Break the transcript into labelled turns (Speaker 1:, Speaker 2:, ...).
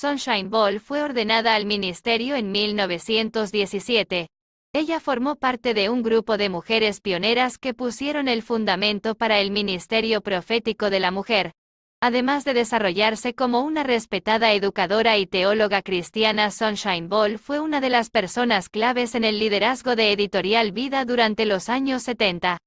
Speaker 1: Sunshine Ball fue ordenada al ministerio en 1917. Ella formó parte de un grupo de mujeres pioneras que pusieron el fundamento para el ministerio profético de la mujer, Además de desarrollarse como una respetada educadora y teóloga cristiana, Sunshine Ball fue una de las personas claves en el liderazgo de Editorial Vida durante los años 70.